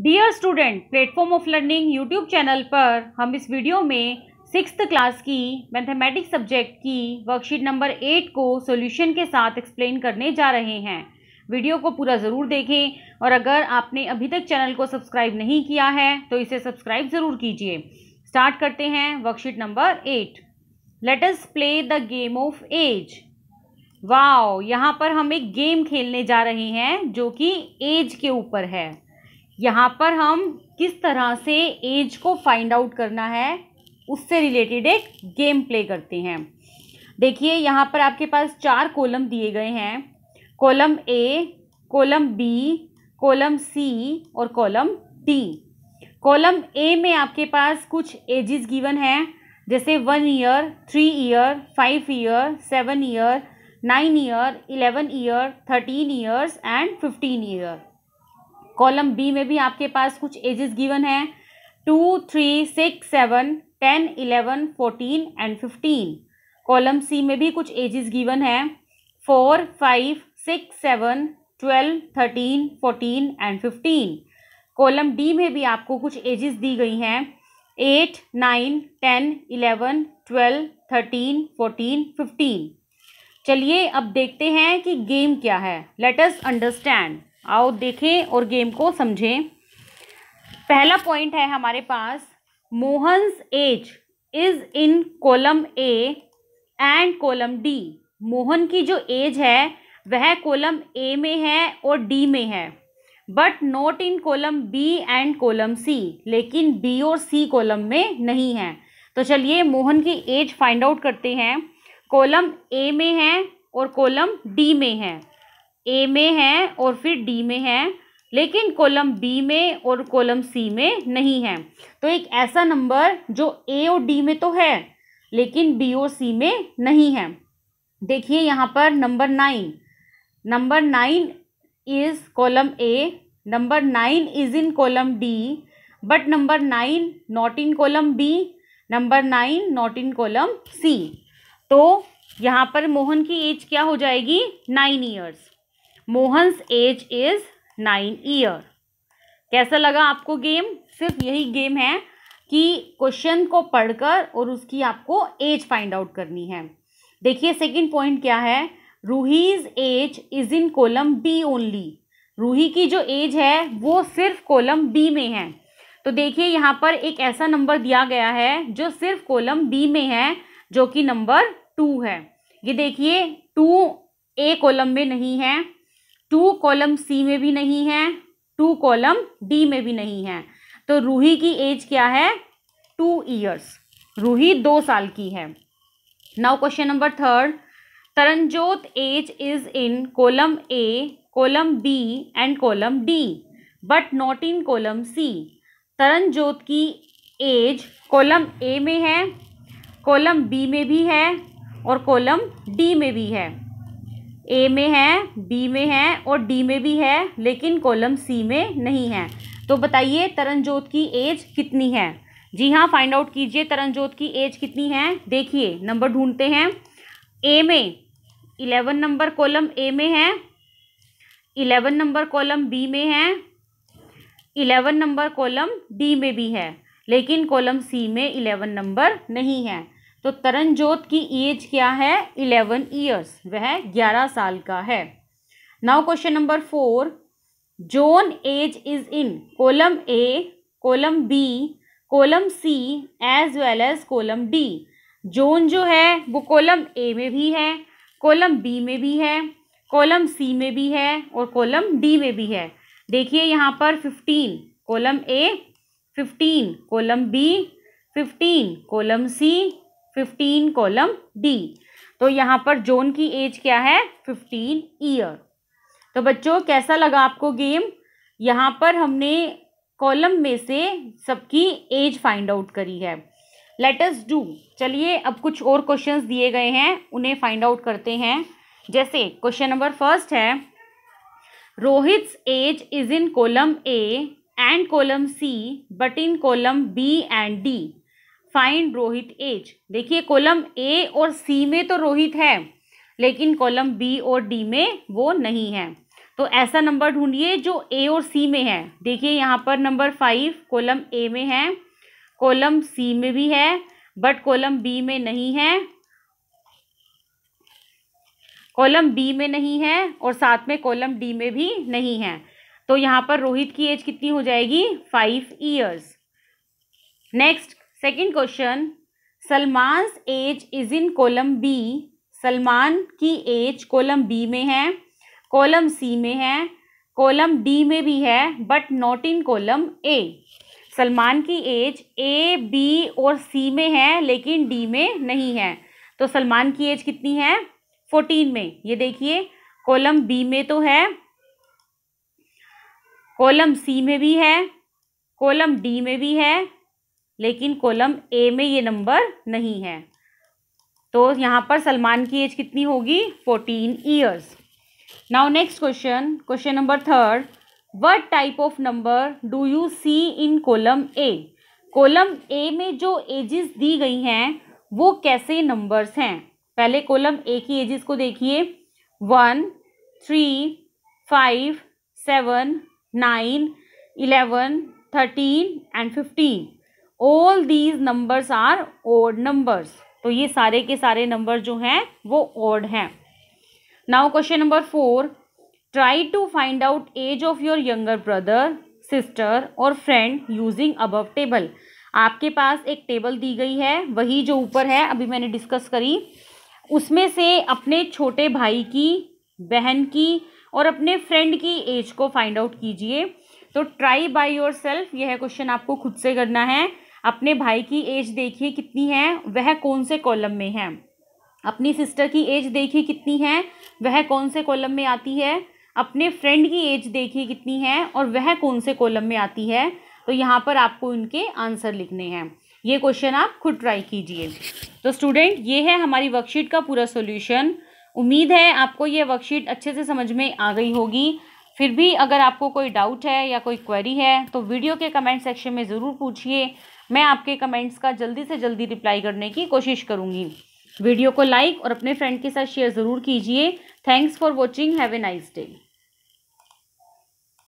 dear student platform of learning YouTube channel पर हम इस वीडियो में सिक्स क्लास की मैथमेटिक्स सब्जेक्ट की वर्कशीट नंबर एट को सॉल्यूशन के साथ एक्सप्लेन करने जा रहे हैं वीडियो को पूरा ज़रूर देखें और अगर आपने अभी तक चैनल को सब्सक्राइब नहीं किया है तो इसे सब्सक्राइब ज़रूर कीजिए स्टार्ट करते हैं worksheet number eight let's play the game of age wow यहाँ पर हम एक गेम खेलने जा रहे हैं जो कि एज के ऊपर है यहाँ पर हम किस तरह से एज को फाइंड आउट करना है उससे रिलेटेड एक गेम प्ले करते हैं देखिए यहाँ पर आपके पास चार कॉलम दिए गए हैं column A column B column C और कॉलम डी कॉलम ए में आपके पास कुछ एजेस गिवन हैं जैसे one year three year five year seven year nine year eleven year thirteen years and fifteen year column B में भी आपके पास कुछ एजेस गिवन है two three six seven ten eleven fourteen and fifteen column C में भी कुछ ages given है four five six seven twelve thirteen fourteen and fifteen column D में भी आपको कुछ एजेस दी गई हैं eight nine ten eleven twelve thirteen fourteen fifteen चलिए अब देखते हैं कि गेम क्या है लेटस अंडरस्टैंड आओ देखें और गेम को समझें पहला पॉइंट है हमारे पास Mohan's age is in column A and column D Mohan की जो एज है वह कॉलम ए में है और डी में है but not in column B and column C लेकिन बी और सी कॉलम में नहीं है तो चलिए मोहन की एज फाइंड आउट करते हैं कॉलम ए में है और कॉलम डी में है ए में है और फिर डी में है लेकिन कॉलम बी में और कॉलम सी में नहीं है तो एक ऐसा नंबर जो ए और डी में तो है लेकिन बी और सी में नहीं है देखिए यहाँ पर number nine number nine is column A number nine is in column D but number nine not in column B number nine not in column C तो यहाँ पर मोहन की एज क्या हो जाएगी nine years Mohan's age is nine year कैसा लगा आपको गेम सिर्फ यही गेम है कि क्वेश्चन को पढ़कर और उसकी आपको एज फाइंड आउट करनी है देखिए सेकंड पॉइंट क्या है Roohi's age is in column B only Roohi की जो एज है वो सिर्फ कॉलम बी में है तो देखिए यहाँ पर एक ऐसा नंबर दिया गया है जो सिर्फ कॉलम बी में है जो कि नंबर टू है ये देखिए टू ए कॉलम में नहीं है टू कॉलम सी में भी नहीं है टू कॉलम डी में भी नहीं है तो रूही की एज क्या है टू ईयर्स रूही दो साल की है now question number third Taranjot age is in column A column B and column D but not in column C Taranjot की एज कॉलम ए में है कॉलम बी में भी है और कॉलम डी में भी है ए में है बी में है और डी में भी है लेकिन कॉलम सी में नहीं है तो बताइए तरनजोत की एज कितनी है जी हाँ फाइंड आउट कीजिए तरनजोत की एज कितनी है देखिए नंबर ढूंढते हैं ए में इलेवन नंबर कॉलम ए में है इलेवन नंबर कॉलम बी में है इलेवन नंबर कॉलम डी में भी है लेकिन कॉलम सी में इलेवन नंबर नहीं है तो तरनजोत की एज क्या है इलेवन ईयर्स वह ग्यारह साल का है now question number four Joan age is in column A column B column C as well as column D Joan जो है वो कोलम ए में भी है कोलम बी में भी है कोलम सी में भी है और कोलम डी में भी है देखिए यहाँ पर fifteen column A fifteen column B fifteen column C fifteen column D तो यहाँ पर जोन की एज क्या है फिफ्टीन ईयर तो बच्चों कैसा लगा आपको गेम यहाँ पर हमने कॉलम में से सबकी एज फाइंड आउट करी है लेटस डू चलिए अब कुछ और क्वेश्चंस दिए गए हैं उन्हें फाइंड आउट करते हैं जैसे क्वेश्चन नंबर फर्स्ट है Rohit's age is in column A and column C but in column B and D find Rohit age देखिए कॉलम ए और सी में तो रोहित है लेकिन कॉलम बी और डी में वो नहीं है तो ऐसा नंबर ढूंढिए जो ए और सी में है देखिए यहाँ पर नंबर फाइव कॉलम ए में है कॉलम सी में भी है बट कॉलम बी में नहीं है कॉलम बी में नहीं है और साथ में कॉलम डी में भी नहीं है तो यहाँ पर रोहित की एज कितनी हो जाएगी five years next second question Salman age is in column B Salman की एज कॉलम बी में है कॉलम सी में है कॉलम डी में भी है but not in column A Salman की एज ए बी और सी में है लेकिन डी में नहीं है तो सलमान की एज कितनी है फोर्टीन में ये देखिए कॉलम बी में तो है कॉलम सी में भी है कॉलम डी में भी है लेकिन कॉलम ए में ये नंबर नहीं है तो यहाँ पर सलमान की एज कितनी होगी fourteen years now next question question number third what type of number do you see in column A column A में जो एजेस दी गई हैं वो कैसे नंबर्स हैं पहले कॉलम ए की एजेस को देखिए one three five seven nine eleven thirteen and fifteen all these numbers are odd numbers तो ये सारे के सारे नंबर जो हैं वो ओड हैं now question number four try to find out age of your younger brother sister और फ्रेंड यूजिंग अबव टेबल आपके पास एक टेबल दी गई है वही जो ऊपर है अभी मैंने डिस्कस करी उसमें से अपने छोटे भाई की बहन की और अपने फ्रेंड की एज को फाइंड आउट कीजिए तो ट्राई बाय योर सेल्फ यह क्वेश्चन आपको खुद से करना है अपने भाई की एज देखिए कितनी है वह कौन से कॉलम में है अपनी सिस्टर की एज देखिए कितनी है वह कौन से कॉलम में आती है अपने फ्रेंड की एज देखिए कितनी है और वह कौन से कॉलम में आती है तो यहाँ पर आपको उनके आंसर लिखने हैं ये क्वेश्चन आप खुद ट्राई कीजिए तो स्टूडेंट ये है हमारी वर्कशीट का पूरा सोल्यूशन उम्मीद है आपको ये वर्कशीट अच्छे से समझ में आ गई होगी फिर भी अगर आपको कोई डाउट है या कोई क्वेरी है तो वीडियो के कमेंट सेक्शन में ज़रूर पूछिए मैं आपके कमेंट्स का जल्दी से जल्दी रिप्लाई करने की कोशिश करूँगी वीडियो को लाइक और अपने फ्रेंड के साथ शेयर ज़रूर कीजिए thanks for watching have a nice day